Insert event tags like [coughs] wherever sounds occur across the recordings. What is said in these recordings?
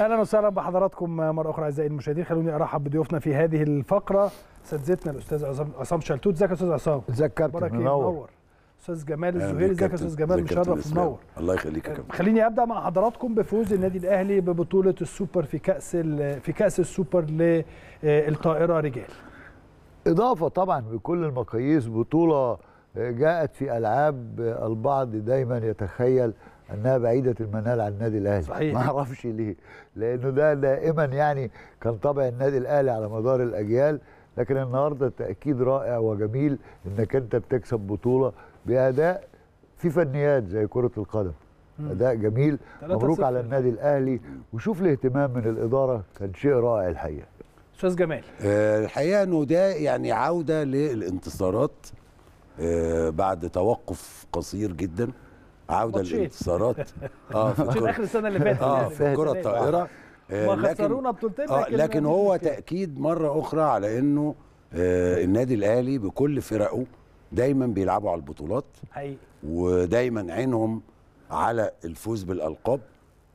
اهلا وسهلا بحضراتكم مره اخرى اعزائي المشاهدين خلوني ارحب بضيوفنا في هذه الفقره اساتذتنا الاستاذ عصام شلتوت ازيك يا استاذ عصام ازيك كابتن منور استاذ جمال آه، الزهيري ازيك يا استاذ جمال مشرف منور الله يخليك يا كابتن آه، خليني ابدا مع حضراتكم بفوز النادي الاهلي ببطوله السوبر في كاس في كاس السوبر للطائره آه، رجال اضافه طبعا بكل المقاييس بطوله جاءت في العاب البعض دايما يتخيل انها بعيده المنال عن النادي الاهلي صحيح ما اعرفش ليه لانه ده دائما يعني كان طبع النادي الاهلي على مدار الاجيال لكن النهارده تاكيد رائع وجميل انك انت بتكسب بطوله باداء في فنيات زي كره القدم اداء جميل مبروك على النادي الاهلي وشوف الاهتمام من الاداره كان شيء رائع الحقيقه استاذ جمال آه، الحقيقه انه ده يعني عوده للانتصارات آه، بعد توقف قصير جدا عوده للانتصارات [laughs] اه في اخر السنه اللي فاتت اه يعني. في الكره الطائره آه لكن آه لكن هو تاكيد مره اخرى على انه آه النادي الاهلي بكل فرقه دايما بيلعبوا على البطولات حقيقي ودايما عينهم على الفوز بالالقاب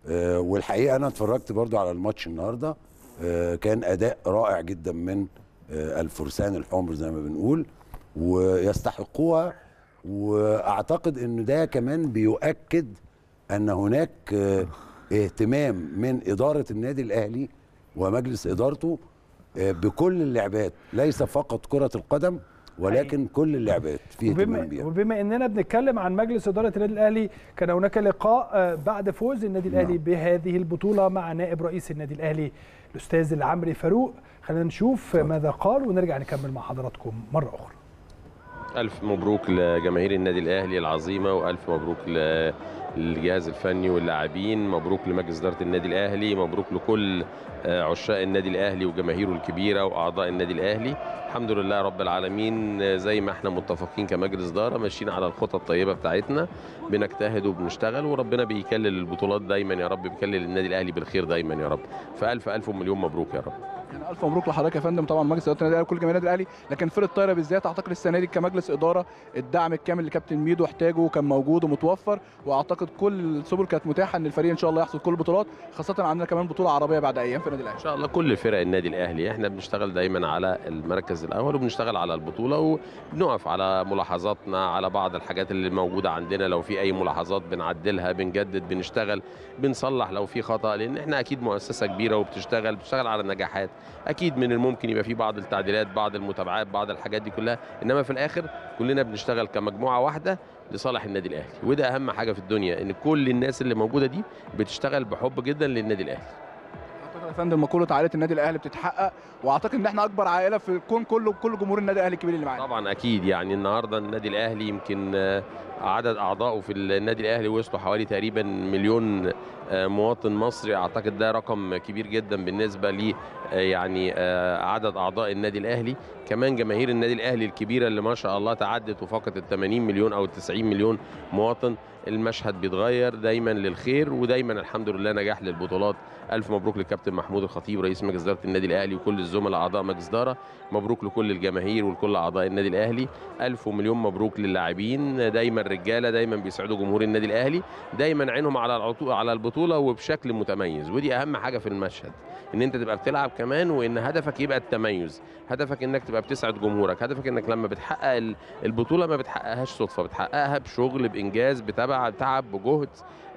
آه والحقيقه انا اتفرجت برضو على الماتش النهارده آه كان اداء رائع جدا من آه الفرسان الحمر زي ما بنقول ويستحقوها واعتقد ان ده كمان بيؤكد ان هناك آه، اهتمام من اداره النادي الاهلي ومجلس ادارته آه، بكل اللعبات ليس فقط كره القدم ولكن أي. كل اللعبات فيه وبما, وبما اننا بنتكلم عن مجلس اداره النادي الاهلي كان هناك لقاء آه، بعد فوز النادي الاهلي نعم. بهذه البطوله مع نائب رئيس النادي الاهلي الاستاذ العمري فاروق خلينا نشوف ماذا قال ونرجع نكمل مع حضراتكم مره اخرى ألف مبروك لجماهير النادي الأهلي العظيمة وألف مبروك للجهاز الفني واللاعبين مبروك لمجلس إدارة النادي الأهلي مبروك لكل آه، عشاق النادي الأهلي وجماهيره الكبيرة وأعضاء النادي الأهلي الحمد لله رب العالمين آه، زي ما احنا متفقين كمجلس إدارة ماشيين على الخطة الطيبة بتاعتنا بنجتهد وبنشتغل وربنا بيكلل البطولات دايما يا رب بيكلل النادي الأهلي بالخير دايما يا رب فألف ألف مليون مبروك يا رب يعني الف مبروك لحضرتك يا فندم طبعا مجلس اداره النادي الاهلي وكل جماهير النادي الاهلي لكن فرقه الطايره بالذات اعتقد السنه دي كمجلس اداره الدعم الكامل اللي كابتن ميدو احتاجه كان موجود ومتوفر واعتقد كل السبل كانت متاحه ان الفريق ان شاء الله يحصد كل البطولات خاصه عندنا كمان بطوله عربيه بعد ايام في النادي الاهلي ان شاء الله كل فرق النادي الاهلي احنا بنشتغل دايما على المركز الاول وبنشتغل على البطوله وبنقف على ملاحظاتنا على بعض الحاجات اللي موجوده عندنا لو في اي ملاحظات بنعدلها بنجدد بنشتغل بنصلح لو في خطا لان احنا اكيد مؤسسه كبيره وبتشتغل بتشتغل على النجاحات اكيد من الممكن يبقى في بعض التعديلات بعض المتابعات بعض الحاجات دي كلها انما في الاخر كلنا بنشتغل كمجموعه واحده لصالح النادي الاهلي وده اهم حاجه في الدنيا ان كل الناس اللي موجوده دي بتشتغل بحب جدا للنادي الاهلي اعتقد يا فندم مقوله عائله النادي الاهلي بتتحقق واعتقد ان احنا اكبر عائله في الكون كله بكل جمهور النادي الاهلي الكبير اللي معانا طبعا اكيد يعني النهارده النادي الاهلي يمكن عدد اعضائه في النادي الاهلي وصلوا حوالي تقريبا مليون آه، مواطن مصري اعتقد ده رقم كبير جدا بالنسبه ل آه، يعني آه، عدد اعضاء النادي الاهلي كمان جماهير النادي الاهلي الكبيره اللي ما شاء الله تعدت وفقت ال 80 مليون او ال 90 مليون مواطن المشهد بيتغير دايما للخير ودايما الحمد لله نجاح للبطولات الف مبروك للكابتن محمود الخطيب رئيس مجلس اداره النادي الاهلي وكل الزملاء اعضاء مجلس اداره مبروك لكل الجماهير ولكل اعضاء النادي الاهلي الف ومليون مبروك للاعبين دايما الرجاله دايما بيسعدوا جمهور النادي الاهلي دايما عينهم على على البطوله وبشكل متميز ودي اهم حاجه في المشهد ان انت تبقى بتلعب كمان وان هدفك يبقى التميز هدفك انك تبقى بتسعد جمهورك هدفك انك لما بتحقق البطوله ما بتحققهاش صدفه بتحققها بشغل بانجاز بتبع تعب بجهد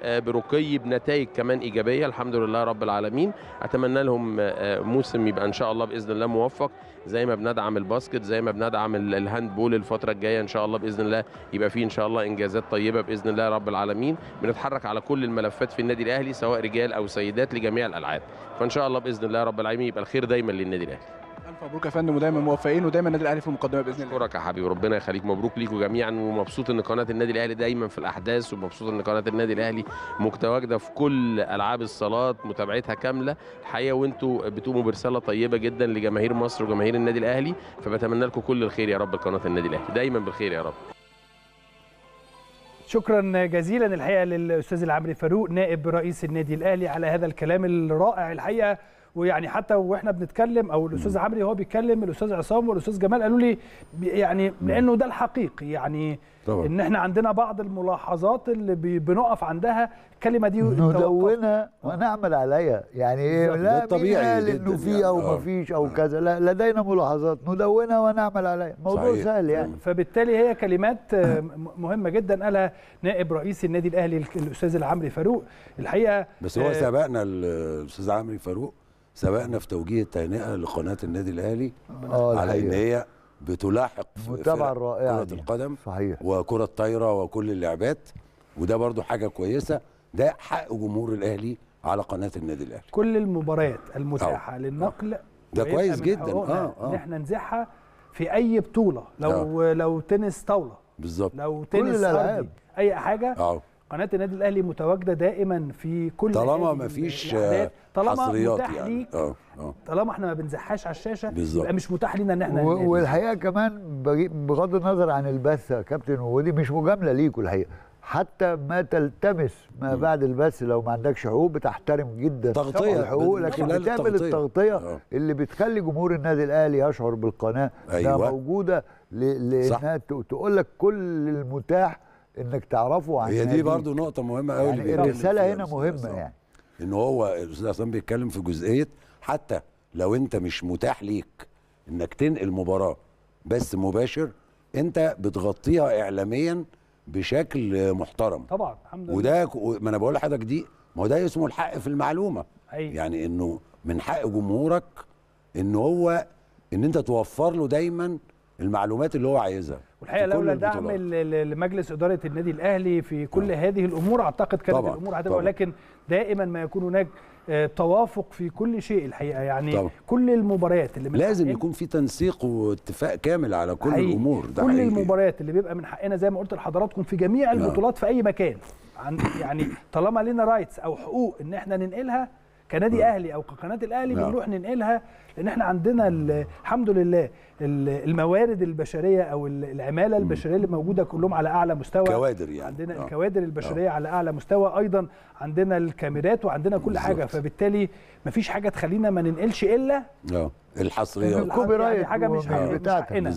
آه، برقي بنتائج كمان ايجابيه الحمد لله رب العالمين اتمنى لهم آه، موسم يبقى ان شاء الله باذن الله موفق زي ما بندعم الباسكت زي ما بندعم الهاند بول الفتره الجايه ان شاء الله باذن الله يبقى فيه ان شاء الله الله انجازات طيبه باذن الله رب العالمين بنتحرك على كل الملفات في النادي الاهلي سواء رجال او سيدات لجميع الالعاب فان شاء الله باذن الله رب العالمين يبقى الخير دايما للنادي الاهلي الف مبروك يا فندم ودايما موفقين ودايما النادي الاهلي في المقدمه باذن الله اشكرك يا حبيبي ربنا يخليك مبروك ليكوا جميعا ومبسوط ان قناه النادي الاهلي دايما في الاحداث ومبسوط ان قناه النادي الاهلي متواجده في كل العاب الصالات متابعتها كامله الحقيقه وانتوا بتقوموا برساله طيبه جدا لجماهير مصر وجماهير النادي الاهلي فبتمنى لكم كل الخير يا رب قناه النادي الاهلي دايما بالخير يا رب شكرا جزيلا الحقيقه للاستاذ العمري فاروق نائب رئيس النادي الاهلي على هذا الكلام الرائع الحقيقه ويعني حتى واحنا بنتكلم او الاستاذ عمري هو بيتكلم الاستاذ عصام والاستاذ جمال قالوا لي يعني لانه ده الحقيقي يعني طبعا. ان احنا عندنا بعض الملاحظات اللي بنقف عندها الكلمه دي ندونها ونعمل عليها يعني ايه لا طبيعي لانه انه في يعني. او ما آه. فيش او آه. كذا لا لدينا ملاحظات ندونها ونعمل عليها موضوع صحيح. سهل يعني فبالتالي هي كلمات آه، مهمه جدا قالها نائب رئيس النادي الاهلي الاستاذ العمري فاروق الحقيقه بس هو سبقنا الاستاذ عمري فاروق سبقنا في توجيه التهنئه لقناه النادي الاهلي آه، على ان هي بتلاحق متابعه رائعه كره القدم صحيح وكره الطايره وكل اللعبات وده برضو حاجه كويسه ده حق جمهور الاهلي على قناه النادي الاهلي كل المباريات المتاحه أوه. للنقل أوه. ده كويس جدا اه اه ان احنا نزيحها في اي بطوله لو أوه. لو تنس طاوله بالظبط لو تنس كل اي حاجه أوه. قناه النادي الاهلي متواجده دائما في كل طالما ما فيش طالما حصريات يعني آه،, اه طالما احنا ما بنزحاش على الشاشه يبقى مش متاح لينا ان احنا والحقيقه كمان بغض النظر عن البث يا كابتن ودي مش مجامله ليك الحقيقه حتى ما تلتمس ما بعد البث لو ما عندكش حقوق بتحترم جدا تغطيه الحقوق لكن بتعمل التغطيه أوه. آه. اللي بتخلي جمهور النادي الاهلي يشعر بالقناه أيوة. موجوده موجوده لانها تقول لك كل المتاح انك تعرفه عن هي دي برضه نقطه مهمه قوي يعني الرساله هنا مهمه يعني ان هو الاستاذ عصام بيتكلم في جزئيه حتى لو انت مش متاح ليك انك تنقل مباراه بس مباشر انت بتغطيها اعلاميا بشكل محترم طبعا الحمد لله وده ما انا بقول لحضرتك دي ما هو ده اسمه الحق في المعلومه أيوة. يعني انه من حق جمهورك ان هو ان انت توفر له دايما المعلومات اللي هو عايزها والحقيقه لولا دعم لمجلس اداره النادي الاهلي في كل طبعا. نعم. هذه الامور اعتقد كانت طبعا. الامور هتبقى ولكن دائما ما يكون هناك آه، توافق في كل شيء الحقيقه يعني طبعا. كل المباريات اللي من لازم يكون في تنسيق واتفاق كامل على كل حقيقي. الامور ده كل حقيقي. المباريات اللي بيبقى من حقنا زي ما قلت لحضراتكم في جميع نعم. البطولات في اي مكان عن يعني طالما لنا رايتس او حقوق ان احنا ننقلها كنادي اهلي او كقناه الاهلي نعم. بنروح ننقلها لان احنا عندنا الحمد لله الموارد البشريه او العماله البشريه اللي موجوده كلهم على اعلى مستوى كوادر يعني عندنا نعم. الكوادر البشريه نعم. على اعلى مستوى ايضا عندنا الكاميرات وعندنا كل بالزبط. حاجه فبالتالي ما فيش حاجه تخلينا ما ننقلش الا نعم. آه. الحصريه يعني الكوبي رايت حاجه مش حقنا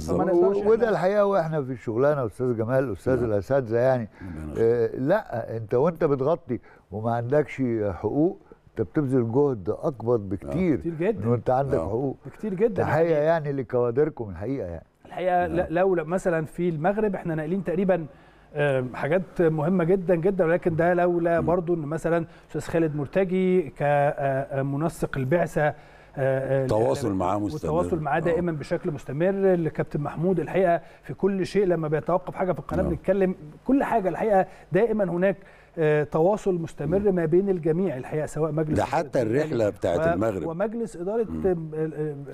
وده الحقيقه واحنا في الشغلانه استاذ جمال استاذ نعم. الاساتذه يعني آه لا انت وانت بتغطي وما عندكش حقوق انت بتبذل جهد اكبر بكتير آه، كتير جدا وانت عندك آه، حقوق كتير جدا الحقيقه يعني, يعني لكوادركم الحقيقه يعني الحقيقه نعم. لو مثلا في المغرب احنا ناقلين تقريبا حاجات مهمه جدا جدا ولكن ده لولا برضو ان مثلا استاذ خالد مرتجي كمنسق آه، البعثه آه، آه، تواصل معاه مستمر والتواصل معاه دائما آه. بشكل مستمر الكابتن محمود الحقيقه في كل شيء لما بيتوقف حاجه في القناه بنتكلم كل حاجه الحقيقه دائما هناك تواصل مستمر ما بين الجميع الحقيقه سواء مجلس ده حتى الرحله بتاعت المغرب ومجلس اداره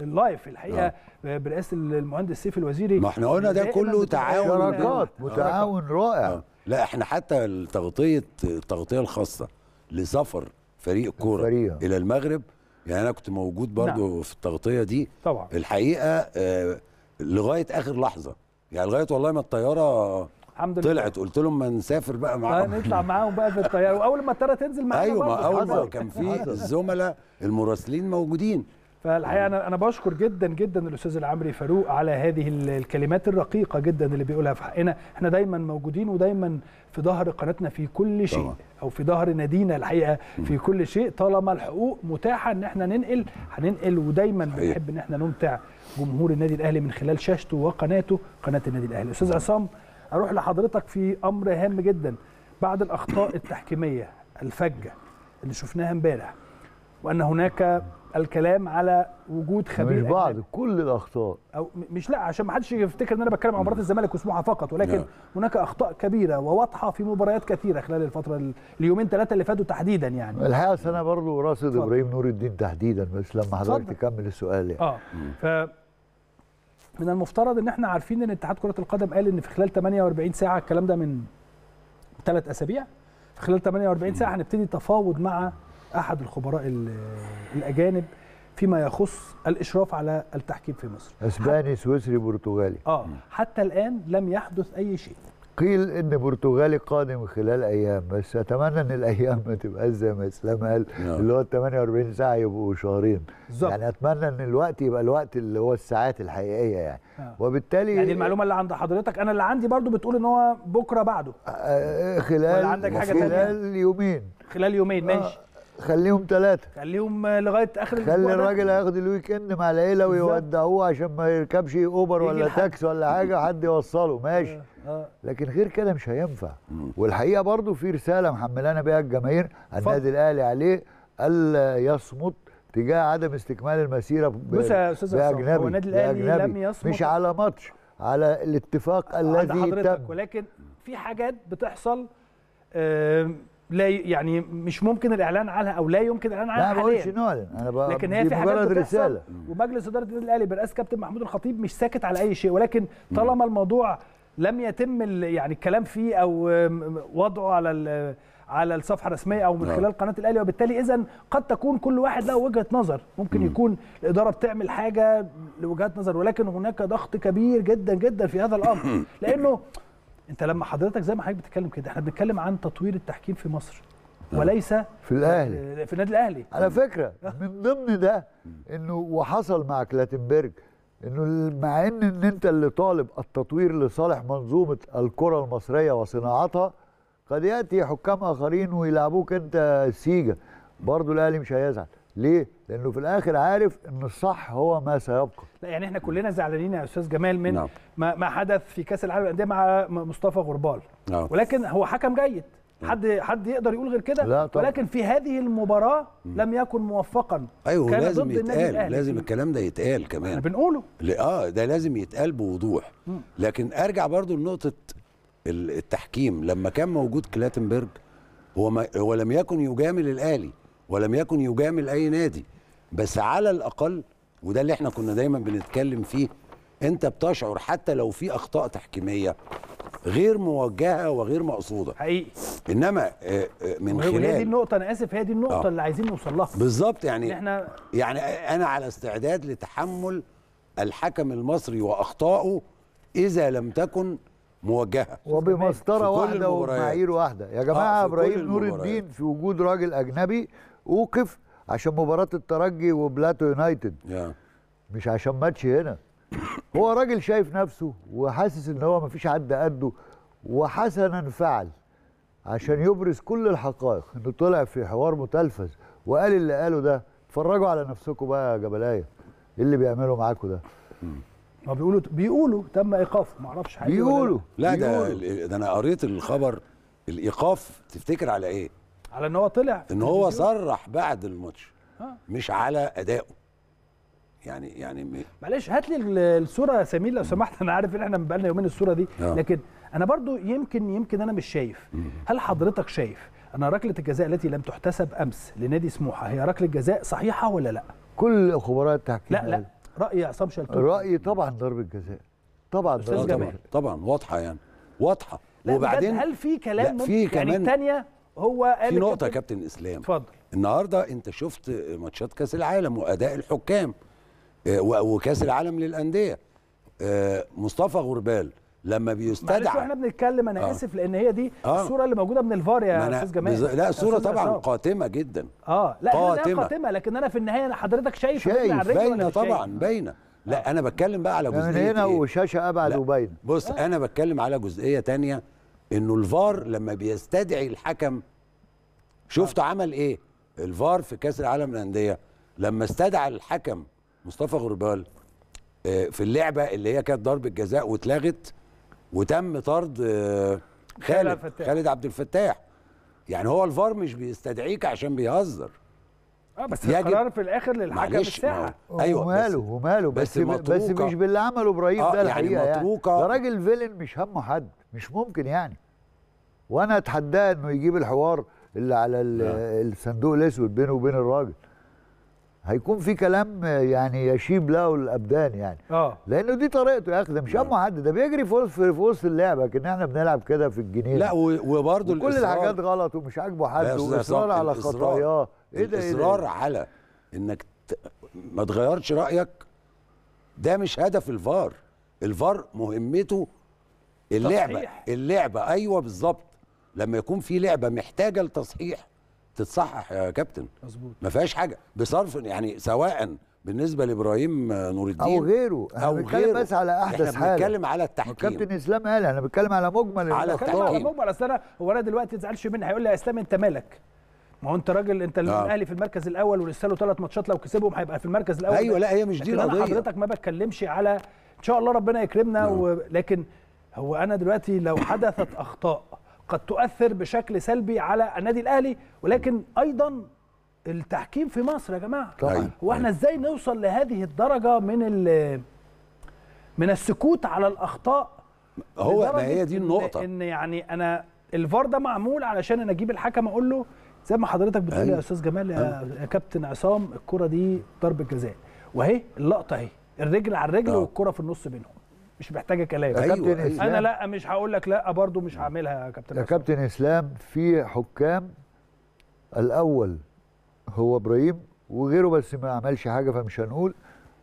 اللايف الحقيقه برئاسه المهندس سيف الوزيري ما احنا قلنا ده كله تعاون وتعاون رائع لا احنا حتى التغطيه التغطيه الخاصه لسفر فريق كوره الى المغرب يعني انا كنت موجود نعم. برضو نعم. في التغطيه دي طبعا الحقيقه آه لغايه اخر لحظه يعني لغايه والله ما الطياره الحمد لله طلعت قلت لهم ما نسافر بقى آه، معاهم نطلع معاهم بقى في الطياره واول ما الطياره تنزل معانا ايوه ما اول ما كان في الزملاء المراسلين موجودين فالحقيقه انا انا بشكر جدا جدا الاستاذ العمري فاروق على هذه الكلمات الرقيقه جدا اللي بيقولها في حقنا احنا دايما موجودين ودايما في ظهر قناتنا في كل شيء طبعا. او في ظهر نادينا الحقيقه في كل شيء طالما الحقوق متاحه ان احنا ننقل هننقل ودايما بنحب ان احنا نمتع جمهور النادي الاهلي من خلال شاشته وقناته قناه النادي الاهلي استاذ عصام اروح لحضرتك في امر هام جدا بعد الاخطاء التحكيميه الفجه اللي شفناها امبارح وان هناك الكلام على وجود خبير مش بعض كل الاخطاء او مش لا عشان ما حدش يفتكر ان انا بتكلم عن مباراه الزمالك وسموحه فقط ولكن لا. نعم. هناك اخطاء كبيره وواضحه في مباريات كثيره خلال الفتره اليومين ثلاثه اللي فاتوا تحديدا يعني الحقيقه انا برضه راصد ابراهيم نور الدين تحديدا بس لما حضرتك تكمل السؤال يعني اه ف من المفترض ان احنا عارفين ان اتحاد كره القدم قال ان في خلال 48 ساعه الكلام ده من ثلاث اسابيع في خلال 48 ساعه هنبتدي تفاوض مع احد الخبراء الاجانب فيما يخص الاشراف على التحكيم في مصر اسباني سويسري برتغالي اه حتى الان لم يحدث اي شيء قيل ان برتغالي قادم خلال ايام بس اتمنى ان الايام ما تبقاش زي ما اسلام قال نعم. اللي هو 48 ساعه يبقوا شهرين بالظبط يعني اتمنى ان الوقت يبقى الوقت اللي هو الساعات الحقيقيه يعني آه. وبالتالي يعني المعلومه اللي عند حضرتك انا اللي عندي برضو بتقول ان هو بكره بعده آه, آه، خلال عندك حاجه خلال يومين خلال يومين ماشي آه، خليهم ثلاثة خليهم لغاية آخر الأسبوع خلي الراجل هياخد الويك إند مع العيلة ويودعوه عشان ما يركبش أوبر ولا تاكس ولا حاجة حد يوصله ماشي آه، آه. لكن غير كده مش هينفع والحقيقة برضو في رسالة محملانا بيها الجماهير النادي الأهلي عليه ألا يصمت تجاه عدم استكمال المسيرة بص يا أستاذ هو النادي الأهلي لم يصمت مش على ماتش على الاتفاق الذي تم ولكن في حاجات بتحصل لا يعني مش ممكن الاعلان عنها او لا يمكن الاعلان عنها لا ما بقولش نعلن انا بقى لكن هي في حاجات رساله ومجلس اداره النادي الاهلي برئاسه كابتن محمود الخطيب مش ساكت على اي شيء ولكن طالما الموضوع لم يتم يعني الكلام فيه او وضعه على على الصفحه الرسميه او من نعم. خلال قناه الاهلي وبالتالي اذا قد تكون كل واحد له وجهه نظر ممكن يكون الاداره بتعمل حاجه لوجهات نظر ولكن هناك ضغط كبير جدا جدا في هذا الامر [coughs] لانه انت لما حضرتك زي ما حضرتك بتتكلم كده احنا بنتكلم عن تطوير التحكيم في مصر نعم. وليس في الاهلي في النادي الاهلي على فكره من ضمن ده انه وحصل مع كلاتنبرج انه مع ان ان انت اللي طالب التطوير لصالح منظومه الكره المصريه وصناعتها قد ياتي حكام اخرين ويلعبوك انت سيجا برضه الاهلي مش هيزعل ليه؟ لانه في الاخر عارف ان الصح هو ما سيبقى لا يعني احنا كلنا زعلانين يا استاذ جمال من نعم. ما, ما حدث في كاس العالم للانديه مع مصطفى غربال نعم. ولكن هو حكم جيد نعم. حد حد يقدر يقول غير كده ولكن في هذه المباراه مم. لم يكن موفقا ايوه كان لازم ضد يتقال لازم الكلام ده يتقال كمان احنا بنقوله اه ده لازم يتقال بوضوح مم. لكن ارجع برضو لنقطه التحكيم لما كان موجود كلاتنبرج هو ما هو لم يكن يجامل الاهلي ولم يكن يجامل اي نادي بس على الاقل وده اللي احنا كنا دايما بنتكلم فيه انت بتشعر حتى لو في اخطاء تحكيميه غير موجهه وغير مقصوده حقيقي انما آه، آه، من خلال هي دي النقطه انا اسف هي دي النقطه آه. اللي عايزين نوصل لها بالظبط يعني احنا يعني انا على استعداد لتحمل الحكم المصري واخطائه اذا لم تكن موجهه وبمسطره واحده ومعايير واحده يا جماعه آه ابراهيم نور الدين في وجود راجل اجنبي اوقف عشان مباراه الترجي وبلاتو يونايتد yeah. مش عشان ماتش هنا هو راجل شايف نفسه وحاسس ان هو مفيش حد قده وحسنا فعل عشان يبرز كل الحقائق انه طلع في حوار متلفز وقال اللي قاله ده اتفرجوا على نفسكم بقى يا جبلايه ايه اللي بيعملوا معاكم ده ما بيقولوا بيقولوا تم ايقافه ما اعرفش حاجه بيقولوا لا ده, ده انا قريت الخبر الايقاف تفتكر على ايه على ان هو طلع ان هو صرح بعد الماتش آه. مش على ادائه يعني يعني معلش هات لي الصوره يا سمير لو سمحت انا عارف ان احنا بقالنا يومين الصوره دي آه. لكن انا برضو يمكن يمكن انا مش شايف هل حضرتك شايف ان ركله الجزاء التي لم تحتسب امس لنادي سموحه هي ركله جزاء صحيحه ولا لا كل خبراء التحكيم لا لا راي عصام شلتون رايي طبعا ضربه جزاء طبعا ضربه جزاء طبعا طبعا واضحه يعني واضحه وبعدين هل في كلام ممكن يعني الثانيه هو قال في نقطه يا كابتن اسلام اتفضل النهارده انت شفت ماتشات كاس العالم واداء الحكام آه، وكاس العالم للانديه آه، مصطفى غربال لما بيستدعى احنا بنتكلم انا آه. اسف لان هي دي آه. الصوره اللي موجوده من الفار يا استاذ جمال بز... لا الصوره طبعا أصاب. قاتمه جدا اه لا قاتمه قاتمه لكن انا في النهايه حضرتك شايف شايف باينه طبعا باينه لا آه. انا بتكلم بقى على يعني جزئيه هنا إيه؟ وشاشه ابعد وباينه بص آه. انا بتكلم على جزئيه ثانيه انه الفار لما بيستدعي الحكم شفت آه. عمل ايه الفار في كاس العالم للانديه لما استدعى الحكم مصطفى غربال آه، في اللعبه اللي هي كانت ضربه جزاء واتلغت وتم طرد آه، خالد خالد عبد الفتاح يعني هو الفار مش بيستدعيك عشان بيهزر اه بس يجب القرار في الاخر للحكم الساعه ايوه وماله وماله بس بس, بس مش باللي عمله ابراهيم آه ده يعني الحقيقه يعني, مطروكة. يعني. ده راجل فيلن مش همه حد مش ممكن يعني وانا اتحداه انه يجيب الحوار اللي على نعم. الصندوق الاسود بينه وبين الراجل هيكون في كلام يعني يشيب له الابدان يعني اه لانه دي طريقته يا اخي ده مش نعم. همه حد ده بيجري في وسط في وسط اللعبه كان احنا بنلعب كده في الجنينه لا وبرده كل الحاجات غلط ومش عاجبه حد واصرار على خطاياه إيه الاصرار إيه ده؟ إيه على انك ت... ما تغيرش رايك ده مش هدف الفار الفار مهمته اللعبه تصحيح. اللعبه ايوه بالظبط لما يكون في لعبه محتاجه لتصحيح تتصحح يا كابتن مظبوط ما فيهاش حاجه بصرف يعني سواء بالنسبه لابراهيم نور الدين او غيره انا بتكلم بس على احدث حاجه احنا بنتكلم على التحكيم كابتن اسلام قال انا بتكلم على مجمل على التحكيم على مجمل اصل انا هو انا دلوقتي ما تزعلش مني هيقول لي يا اسلام انت مالك ما هو انت راجل انت الاهلي آه. في المركز الاول ولسه له ثلاث ماتشات لو كسبهم هيبقى في المركز الاول ايوه لا هي مش دي القضيه حضرتك ما بتكلمش على ان شاء الله ربنا يكرمنا آه. نعم. ولكن هو انا دلوقتي لو حدثت [laughs] اخطاء قد تؤثر بشكل سلبي على النادي الاهلي ولكن ايضا التحكيم في مصر يا جماعه طبعا هو أيوة. احنا ازاي نوصل لهذه الدرجه من من السكوت على الاخطاء هو ما هي دي النقطه ان يعني انا الفار ده معمول علشان انا اجيب الحكم اقول له زي ما حضرتك بتقول أيوة. يا استاذ جمال أيوة. يا كابتن عصام الكره دي ضربه جزاء واهي اللقطه اهي الرجل على الرجل آه. والكره في النص بينهم مش محتاجه كلام أيوة. كابتن أيوة. انا لا مش هقول لك لا برضو مش هعملها يا كابتن يا كابتن اسلام في حكام الاول هو ابراهيم وغيره بس ما عملش حاجه فمش هنقول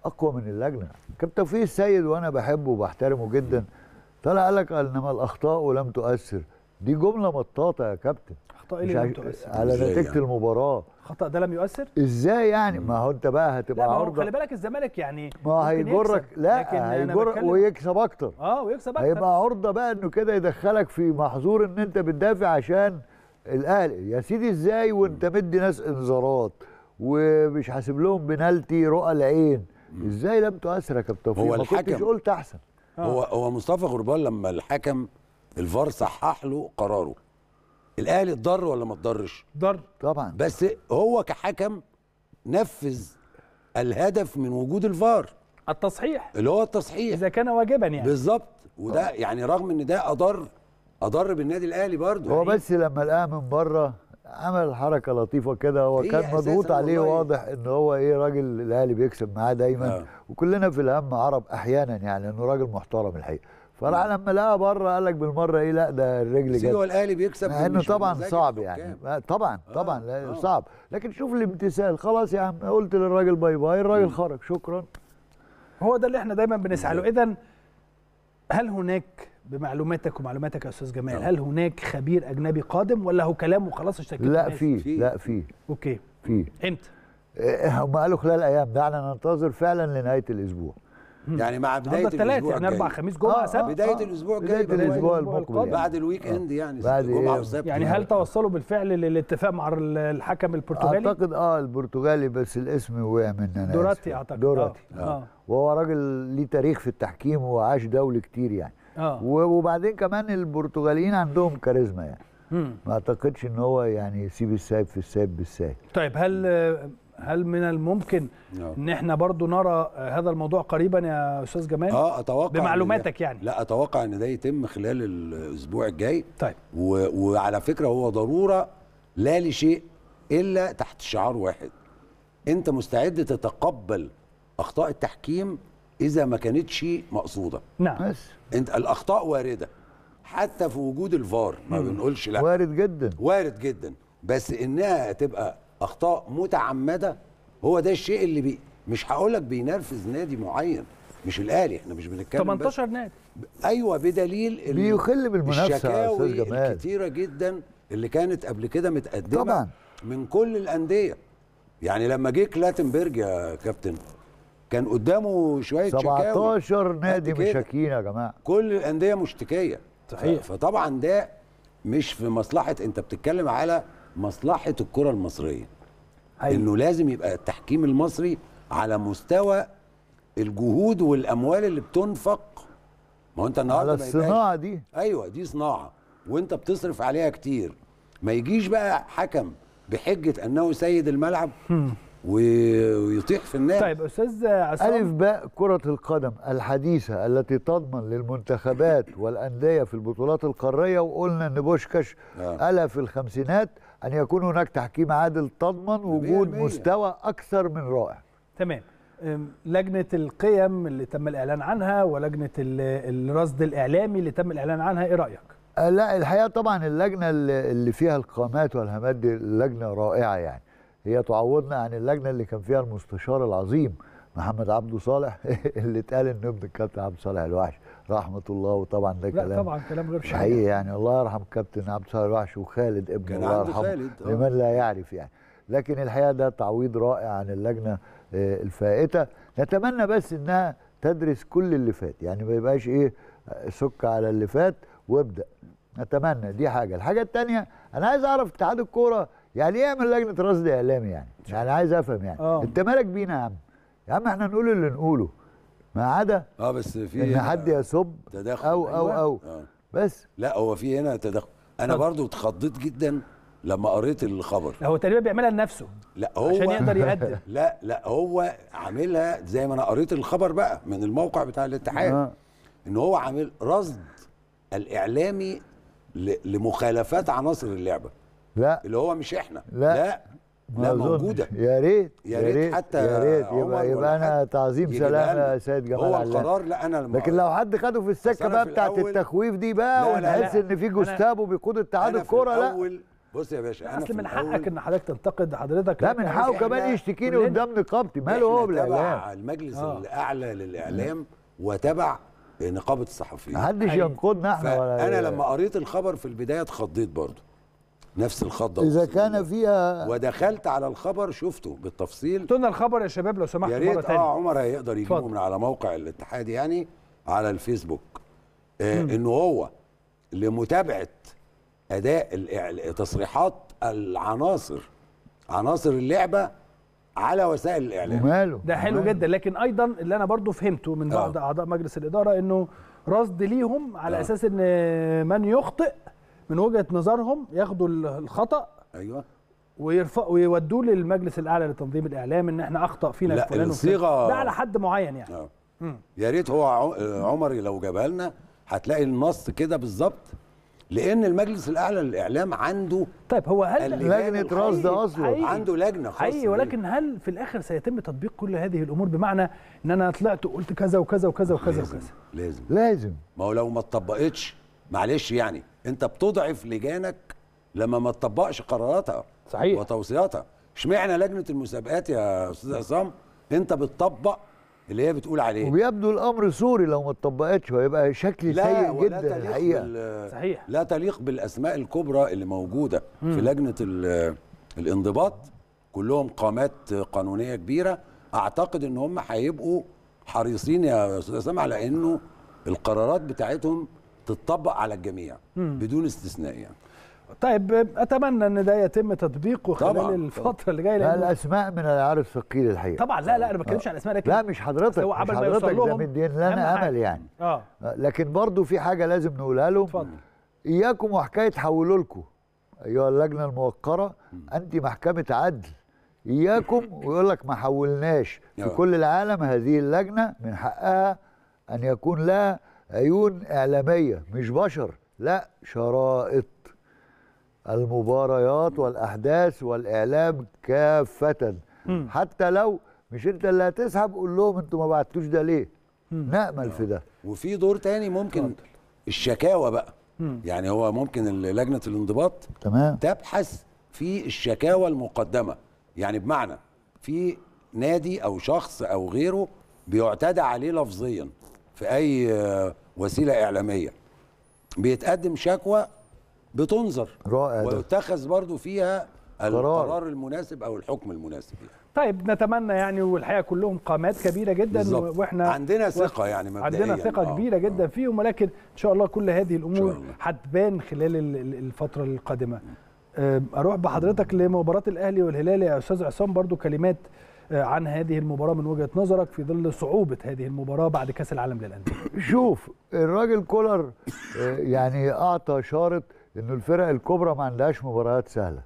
اقوى من اللجنه كابتن توفيق السيد وانا بحبه وبحترمه جدا طلع قال لك انما الاخطاء لم تؤثر دي جمله مطاطه يا كابتن خطا ايه اللي تؤثر على نتيجه يعني. المباراه خطا ده لم يؤثر ازاي يعني ما هو انت بقى هتبقى عرضه خلي بالك الزمالك يعني ما هيجرك لا هيجرك ويكسب اكتر اه ويكسب اكتر هيبقى عرضه بقى انه كده يدخلك في محظور ان انت بتدافع عشان الاهلي يا سيدي ازاي وانت مدي ناس انذارات ومش حاسب لهم بنالتي رؤى العين ازاي لم تؤثر يا كابتن هو ما الحكم ما كنتش قلت احسن هو آه. هو مصطفى غربال لما الحكم الفار صحح له قراره الاهلي اتضر ولا ما اتضرش ضر طبعا بس هو كحكم نفذ الهدف من وجود الفار التصحيح اللي هو التصحيح اذا كان واجبا يعني بالظبط وده طبعا. يعني رغم ان ده اضر اضر بالنادي الاهلي برضه هو يعني بس لما لقاه من بره عمل حركه لطيفه كده هو إيه كان مضغوط عليه والله. واضح ان هو ايه راجل الاهلي بيكسب معاه دايما آه. وكلنا في الهم عرب احيانا يعني انه راجل محترم الحقيقه فراح لما لقى بره قال لك بالمره ايه لا ده الرجل جت هو الاهلي بيكسب مع انه طبعا صعب يعني طبعا آه، طبعا آه. صعب لكن شوف الامتثال خلاص يا عم قلت للراجل باي باي الراجل خرج شكرا هو ده اللي احنا دايما بنسعى له اذا هل هناك بمعلوماتك ومعلوماتك يا استاذ جمال نعم. هل هناك خبير اجنبي قادم ولا هو كلام وخلاص اشتكيت لا في لا في اوكي في امتى آه، هم قالوا خلال ايام دعنا ننتظر فعلا لنهايه الاسبوع يعني مع بدايه الاسبوع يعني اربع خميس جمعه آه، سبت بدايه آه. الاسبوع الجاي بدايه الاسبوع يعني. آه. يعني. بعد الويك اند يعني بعد الجمعه إيه؟ والسبت يعني هل يعني. توصلوا بالفعل للاتفاق مع الحكم البرتغالي؟ اعتقد اه البرتغالي بس الاسم وقع مننا دوراتي اعتقد دوراتي اه وهو راجل ليه تاريخ في التحكيم وعاش دولي كتير يعني آه. وبعدين كمان البرتغاليين عندهم كاريزما يعني مم. ما اعتقدش ان هو يعني يسيب السايب في السايب بالسايب طيب هل هل من الممكن نعم. ان احنا برضو نرى هذا الموضوع قريبا يا استاذ جمال اه اتوقع بمعلوماتك يعني لا اتوقع ان ده يتم خلال الاسبوع الجاي طيب و... وعلى فكره هو ضروره لا لشيء الا تحت شعار واحد انت مستعد تتقبل اخطاء التحكيم اذا ما كانتش مقصوده نعم بس انت الاخطاء وارده حتى في وجود الفار ما بنقولش لا وارد جدا وارد جدا بس انها تبقى اخطاء متعمده هو ده الشيء اللي بي مش هقول لك بينرفز نادي معين مش الاهلي احنا مش بنتكلم 18 نادي ايوه بدليل بيخل بالمنافسه كتيره الكتيره جدا اللي كانت قبل كده متقدمه طبعا من كل الانديه يعني لما جه كلاتنبرج يا كابتن كان قدامه شويه 17 نادي مشاكين يا جماعه كل الانديه مشتكيه صحيح فطبعا ده مش في مصلحه انت بتتكلم على مصلحه الكره المصريه أيوة. انه لازم يبقى التحكيم المصري على مستوى الجهود والاموال اللي بتنفق ما هو انت النهارده على الصناعه دي ايوه دي صناعه وانت بتصرف عليها كتير ما يجيش بقى حكم بحجه انه سيد الملعب ويطيح في الناس طيب استاذ عصام الف باء كره القدم الحديثه التي تضمن للمنتخبات والانديه في البطولات القاريه وقلنا ان بوشكاش آه. الا في الخمسينات ان يكون هناك تحكيم عادل تضمن وجود مية مستوى اكثر من رائع تمام لجنه القيم اللي تم الاعلان عنها ولجنه الرصد الاعلامي اللي تم الاعلان عنها ايه رايك أه، لا الحقيقه طبعا اللجنه اللي فيها القامات والهمات دي لجنه رائعه يعني هي تعوضنا عن اللجنه اللي كان فيها المستشار العظيم محمد عبده صالح [laughs] اللي اتقال انه ابن الكابتن عبد صالح الوحش رحمه الله وطبعا ده كلام لا طبعا كلام غير شائع حقيقي يعني الله يرحم كابتن عبد الصالح الوحش وخالد ابن الله يرحمه آه. لمن لا يعرف يعني لكن الحقيقه ده تعويض رائع عن اللجنه آه، الفائته نتمنى بس انها تدرس كل اللي فات يعني ما يبقاش ايه سك على اللي فات وابدا نتمنى دي حاجه الحاجه الثانيه انا عايز اعرف اتحاد الكوره يعني ايه يعمل لجنه رصد اعلامي يعني يعني عايز افهم يعني أوه. انت مالك بينا يا عم يا عم احنا نقول اللي نقوله ما عدا اه بس في ان حد يسب تدخل او أيوة. او او آه. بس لا هو في هنا تدخل انا برضو اتخضيت جدا لما قريت الخبر هو تقريبا بيعملها لنفسه لا هو عشان يقدر [laughs] يقدم لا لا هو عاملها زي ما انا قريت الخبر بقى من الموقع بتاع الاتحاد آه. ان هو عامل رصد الاعلامي لمخالفات عناصر اللعبه لا اللي هو مش احنا لا, لا لا موجوده يا ريت يا ريت حتى يا ريت يبقى يبقى انا تعظيم سلام يا سيد جمال هو القرار لا انا المعارض. لكن لو حد خده في السكه بقى بتاعت التخويف دي بقى ونحس ان في جوستابو بيقود اتحاد الكوره لا بص يا باشا انا اصل من حقك ان حضرتك تنتقد حضرتك لا من حقه كمان يشتكيني قدام نقابتي ماله هو بالاعلام تبع المجلس آه. الاعلى للاعلام وتبع نقابه الصحفيين محدش أيوه. ينقدنا احنا ولا انا لما قريت الخبر في البدايه اتخضيت برضه نفس الخط ده اذا كان فيها ودخلت على الخبر شفته بالتفصيل اعطونا الخبر يا شباب لو سمحتوا يا ريت اه عمر هيقدر يجيبه من على موقع الاتحاد يعني على الفيسبوك آه انه هو لمتابعه اداء تصريحات العناصر عناصر اللعبه على وسائل الاعلام وماله ده حلو وماله. جدا لكن ايضا اللي انا برضو فهمته من بعض آه. اعضاء مجلس الاداره انه رصد ليهم على آه. اساس ان من يخطئ من وجهه نظرهم ياخدوا الخطا ايوه ويرفع ويودوه للمجلس الاعلى لتنظيم الاعلام ان احنا اخطا فينا لا فلان الصيغه ده على حد معين يعني آه. يا ريت هو آه، عمر لو جابها لنا هتلاقي النص كده بالظبط لان المجلس الاعلى للاعلام عنده طيب هو هل لجنه رصد اصله عنده لجنه خاصه حقيقي ولكن هل في الاخر سيتم تطبيق كل هذه الامور بمعنى ان انا طلعت وقلت كذا وكذا وكذا وكذا لازم وكذا لازم لازم ما هو لو ما اتطبقتش معلش يعني انت بتضعف لجانك لما ما تطبقش قراراتها صحيح وتوصياتها اشمعنى لجنه المسابقات يا استاذ عصام انت بتطبق اللي هي بتقول عليه وبيبدو الامر سوري لو ما اتطبقتش هيبقى شكل سيء جدا الحقيقه صحيح لا تليق بالاسماء الكبرى اللي موجوده مم. في لجنه الانضباط كلهم قامات قانونيه كبيره اعتقد ان هم هيبقوا حريصين يا استاذ اسامه على انه القرارات بتاعتهم تطبق على الجميع بدون استثناء يعني طيب اتمنى ان ده يتم تطبيقه خلال طبعًا. الفتره اللي جايه لا الاسماء من العارف ثقيل الحقيقه طبعا لا لا انا ما بتكلمش آه. عن الاسماء لكن لا مش حضرتك هو عمل ما يوصل لهم ده لنا امل يعني آه. اه لكن برضو في حاجه لازم نقولها لهم اتفضل اياكم وحكايه حولوا لكم ايها اللجنه الموقره انت محكمه عدل اياكم [coughs] ويقول لك ما حولناش في كل العالم هذه اللجنه من حقها ان يكون لها عيون إعلامية مش بشر لا شرائط المباريات والأحداث والإعلام كافة حتى لو مش أنت اللي هتسحب قول لهم أنتوا ما بعتوش ده ليه نأمل في ده وفي دور تاني ممكن الشكاوى بقى يعني هو ممكن لجنة الانضباط تمام تبحث في الشكاوى المقدمة يعني بمعنى في نادي أو شخص أو غيره بيعتدى عليه لفظيا في أي وسيله اعلاميه بيتقدم شكوى بتنظر رائع ويتخذ برضو فيها القرار المناسب او الحكم المناسب يعني. طيب نتمنى يعني والحقيقه كلهم قامات كبيره جدا بالزبط. واحنا عندنا ثقه يعني مبدئيا عندنا ثقه آه. كبيره جدا آه. فيهم ولكن ان شاء الله كل هذه الامور هتبان خلال الفتره القادمه اروح بحضرتك لمباراه الاهلي والهلال يا استاذ عصام برضو كلمات آه، عن هذه المباراه من وجهه نظرك في ظل صعوبه هذه المباراه بعد كاس العالم للانديه شوف الراجل كولر آه، يعني اعطى شارط انه الفرق الكبرى ما عندهاش مباريات سهله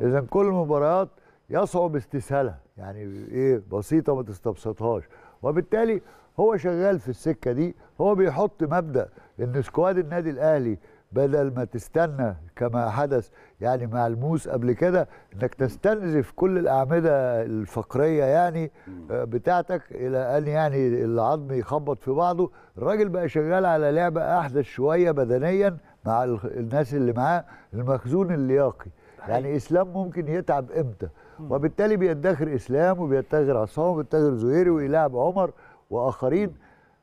اذا كل المباريات يصعب استسهالها يعني ايه بسيطه ما تستبسطهاش وبالتالي هو شغال في السكه دي هو بيحط مبدا ان سكواد النادي الاهلي بدل ما تستنى كما حدث يعني مع الموس قبل كده انك تستنزف كل الاعمده الفقريه يعني آه، بتاعتك الى ان يعني العظم يخبط في بعضه الراجل بقى شغال على لعبه احدث شويه بدنيا مع الناس اللي معاه المخزون اللياقي يعني اسلام ممكن يتعب امتى وبالتالي بيدخر اسلام وبيدخر عصام وبيدخر زهيري ويلاعب عمر واخرين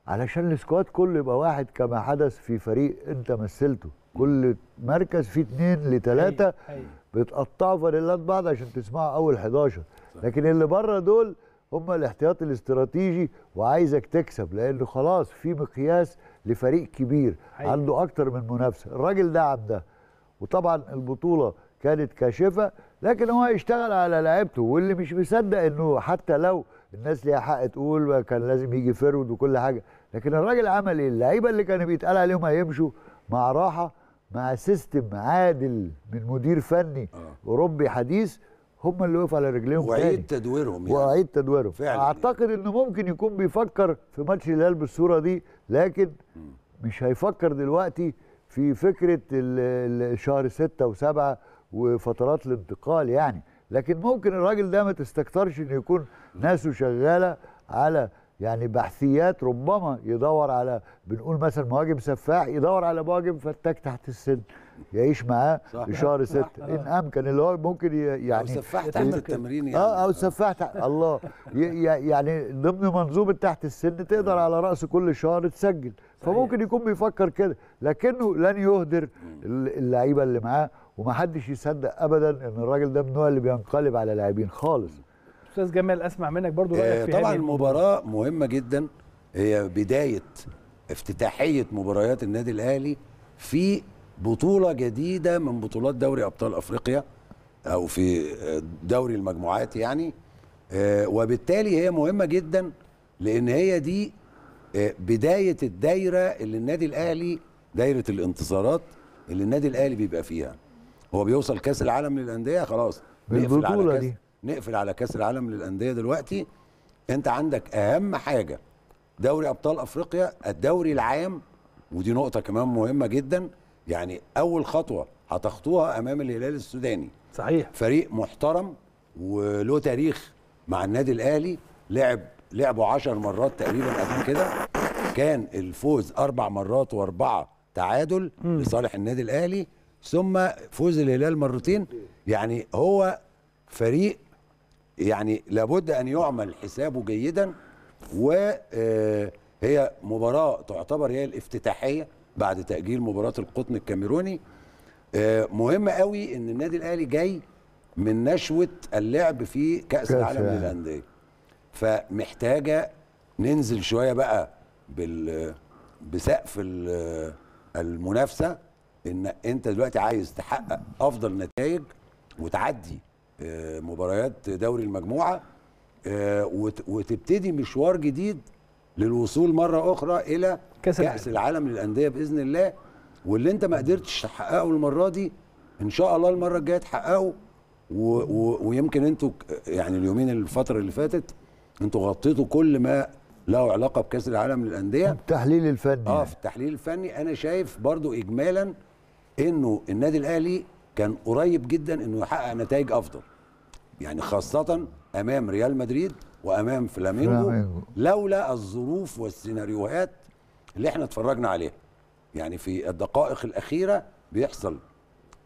علشان السكواد كله يبقى واحد كما حدث في فريق انت مثلته كل مركز فيه اثنين أيوة، لثلاثه أيوة. بتقطعوا فانيلات بعض عشان تسمعوا اول 11 لكن اللي بره دول هم الاحتياط الاستراتيجي وعايزك تكسب لانه خلاص في مقياس لفريق كبير حقيقي. أيوة. عنده اكتر من منافسه الراجل دعم ده وطبعا البطوله كانت كاشفه لكن هو هيشتغل على لعيبته واللي مش مصدق انه حتى لو الناس ليها حق تقول كان لازم يجي فرود وكل حاجه لكن الراجل عمل ايه اللعيبه اللي كانوا بيتقال عليهم هيمشوا مع راحه مع سيستم عادل من مدير فني آه. اوروبي حديث هم اللي وقفوا على رجليهم وعيد تدويرهم يعني وعيد تدويرهم فعلا يعني. اعتقد انه ممكن يكون بيفكر في ماتش الهلال بالصوره دي لكن م. مش هيفكر دلوقتي في فكره شهر ستة وسبعة وفترات الانتقال يعني لكن ممكن الراجل ده ما تستكترش انه يكون ناسه شغاله على يعني بحثيات ربما يدور على بنقول مثلا مهاجم سفاح يدور على مهاجم فتاك تحت السن يعيش معاه شهر ستة ان امكن اللي هو ممكن يعني, آه، يعني او سفاح تحت التمرين يعني اه او سفاح تحت الله يعني ضمن منظومه تحت السن تقدر على راس كل شهر تسجل فممكن يكون بيفكر كده لكنه لن يهدر اللعيبه اللي معاه ومحدش يصدق ابدا ان الراجل ده من النوع اللي بينقلب على لاعبين خالص استاذ جمال اسمع منك برضو رايك آه، في طبعا المباراه مهمه جدا هي بدايه افتتاحيه مباريات النادي الاهلي في بطوله جديده من بطولات دوري ابطال افريقيا او في دوري المجموعات يعني آه، وبالتالي هي مهمه جدا لان هي دي آه، بدايه الدايره اللي النادي الاهلي دايره الانتصارات اللي النادي الاهلي بيبقى فيها هو بيوصل كاس العالم للانديه خلاص البطوله دي نقفل على كاس العالم للانديه دلوقتي انت عندك اهم حاجه دوري ابطال افريقيا الدوري العام ودي نقطه كمان مهمه جدا يعني اول خطوه هتخطوها امام الهلال السوداني صحيح فريق محترم وله تاريخ مع النادي الاهلي لعب لعبوا 10 مرات تقريبا قبل كده كان الفوز اربع مرات واربعه تعادل م. لصالح النادي الاهلي ثم فوز الهلال مرتين يعني هو فريق يعني لابد ان يعمل حسابه جيدا وهي آه، مباراه تعتبر هي الافتتاحيه بعد تاجيل مباراه القطن الكاميروني آه، مهم قوي ان النادي الاهلي جاي من نشوه اللعب في كاس العالم يعني. للانديه فمحتاجه ننزل شويه بقى بال بسقف المنافسه ان انت دلوقتي عايز تحقق افضل نتائج وتعدي آه، مباريات دوري المجموعه آه، وتبتدي مشوار جديد للوصول مره اخرى الى كاس, كأس العالم للانديه باذن الله واللي انت ما قدرتش تحققه المره دي ان شاء الله المره الجايه تحققه ويمكن انتوا يعني اليومين الفتره اللي فاتت انتوا غطيتوا كل ما له علاقه بكاس العالم للانديه التحليل الفني اه يعني. في التحليل الفني انا شايف برضو اجمالا انه النادي الاهلي كان قريب جدا انه يحقق نتائج افضل يعني خاصة أمام ريال مدريد وأمام فلامينجو لولا الظروف والسيناريوهات اللي احنا اتفرجنا عليها يعني في الدقائق الأخيرة بيحصل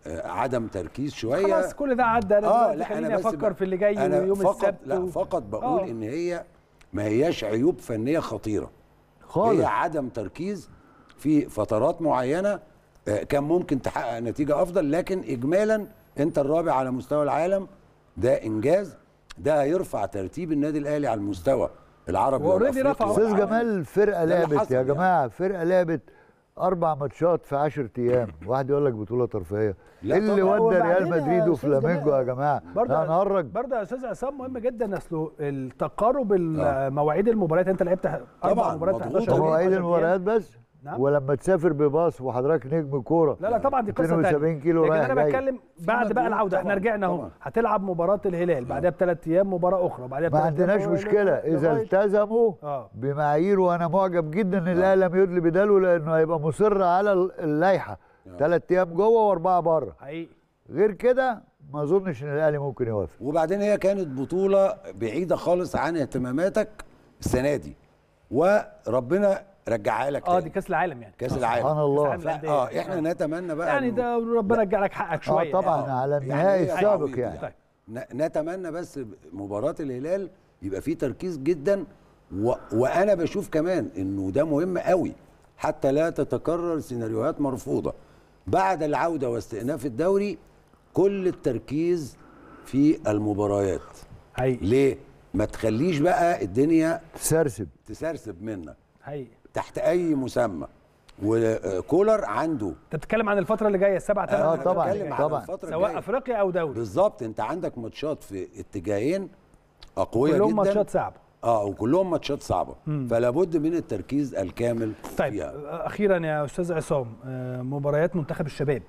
آه، عدم تركيز شويه خلاص كل ده عدى انا آه لا انا افكر في اللي جاي يوم السبت لا فقط بقول آه. ان هي ما هياش عيوب فنيه خطيره خالص هي عدم تركيز في فترات معينه آه، كان ممكن تحقق نتيجه افضل لكن اجمالا انت الرابع على مستوى العالم ده انجاز ده هيرفع ترتيب النادي الاهلي على المستوى العربي اوريدي رفع استاذ جمال فرقه لعبت يا يعني. جماعه يعني. فرقه لعبت اربع ماتشات في 10 ايام [laughs] واحد يقول لك بطوله ترفيهيه ايه اللي ودى ريال مدريد وفلامينجو يا جماعه برضه هنهرج برضه يا استاذ عصام مهم جدا اصله التقارب آه. مواعيد المباريات انت لعبت اربع مباريات 11 مواعيد المباريات بس نعم. ولما تسافر بباص وحضرتك نجم كوره لا لا طبعا دي قصه ثانيه كيلو لكن انا بتكلم بعد بقى العوده احنا رجعنا اهو هتلعب مباراه الهلال نعم. بعدها بثلاث ايام مباراه اخرى بعدها ما عندناش مشكله اذا التزموا آه. بمعايير وانا معجب جدا ان آه. الاهلي لم يدلي بداله لانه هيبقى مصر على اللائحه ثلاث آه. ايام جوه واربعه بره حقيقي غير كده ما اظنش ان الاهلي ممكن يوافق وبعدين هي كانت بطوله بعيده خالص عن اهتماماتك السنه دي وربنا رجعها لك اه دي كاس العالم يعني كاس العالم سبحان الله اه احنا نتمنى بقى يعني ده ربنا يرجع لك حقك آه، شويه اه طبعا يعني على النهائي يعني السابق طيب. يعني طيب. نتمنى بس مباراه الهلال يبقى فيه تركيز جدا و... وانا بشوف كمان انه ده مهم قوي حتى لا تتكرر سيناريوهات مرفوضه بعد العوده واستئناف الدوري كل التركيز في المباريات ليه ما تخليش بقى الدنيا تسرسب تسرسب منك حقيقي تحت اي مسمى وكولر عنده انت بتتكلم عن الفتره اللي جايه السبعه ثمان اه طبعا طبعا سواء افريقيا او دوري بالظبط انت عندك ماتشات في اتجاهين اقوياء جدا كلهم ماتشات صعبه اه وكلهم ماتشات صعبه فلا بد من التركيز الكامل طيب فيها. اخيرا يا استاذ عصام آه، مباريات منتخب الشباب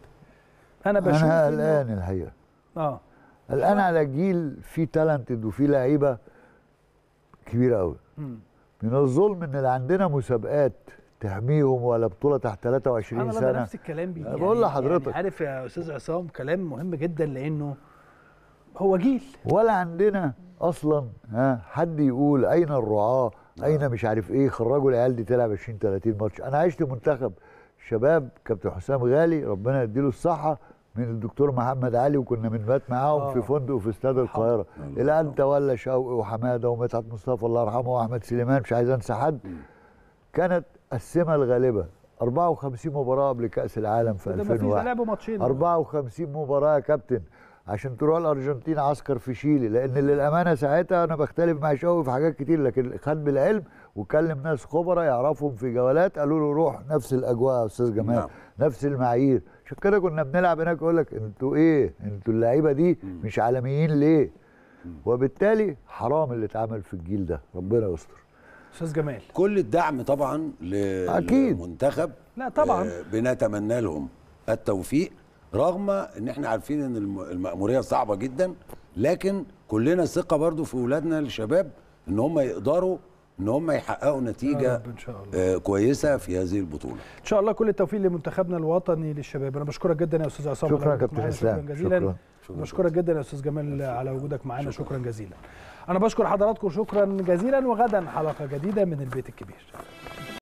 انا بشوف انا قلقان الحقيقه اه الان على جيل فيه تالنتد وفيه لعيبه كبيره قوي من الظلم ان اللي عندنا مسابقات تحميهم ولا بطوله تحت 23 أنا سنه انا نفس الكلام بيه يعني بقول لحضرتك يعني عارف يا استاذ عصام كلام مهم جدا لانه هو جيل ولا عندنا اصلا ها حد يقول اين الرعاه اين آه. مش عارف ايه خرجوا العيال دي تلعب 20 30 ماتش انا عشت منتخب شباب كابتن حسام غالي ربنا يديله الصحه من الدكتور محمد علي وكنا بنبات معاهم في آه. فندق في استاد القاهره الى ان تولى شوقي وحماده ومدحت مصطفى الله يرحمه واحمد سليمان مش عايز انسى حد كانت السمه الغالبه 54 مباراه قبل كاس العالم في 2001 لعبوا ماتشين 54 مباراه يا كابتن عشان تروح الارجنتين عسكر في شيلي لان للامانه ساعتها انا بختلف مع شوقي في حاجات كتير لكن خد بالعلم وكلم ناس خبراء يعرفهم في جولات قالوا له روح نفس الاجواء يا استاذ جمال نعم. نفس المعايير عشان كده كنا بنلعب هناك يقول لك انتوا ايه انتوا اللعيبه دي مش عالميين ليه وبالتالي حرام اللي اتعمل في الجيل ده ربنا يستر استاذ جمال كل الدعم طبعا للمنتخب لا طبعا آه، بنتمنى لهم التوفيق رغم ان احنا عارفين ان المأموريه صعبه جدا لكن كلنا ثقه برضو في اولادنا الشباب ان هم يقدروا ان هم يحققوا نتيجه آه، إن شاء الله. آه، كويسه في هذه البطوله ان شاء الله كل التوفيق لمنتخبنا الوطني للشباب انا بشكرك جدا يا استاذ عصام شكرا يا كابتن اسلام شكرا جزيلا شكرا. بشكرك جدا يا استاذ جمال على وجودك معانا شكرا. شكرا جزيلا انا بشكر حضراتكم شكرا جزيلا وغدا حلقه جديده من البيت الكبير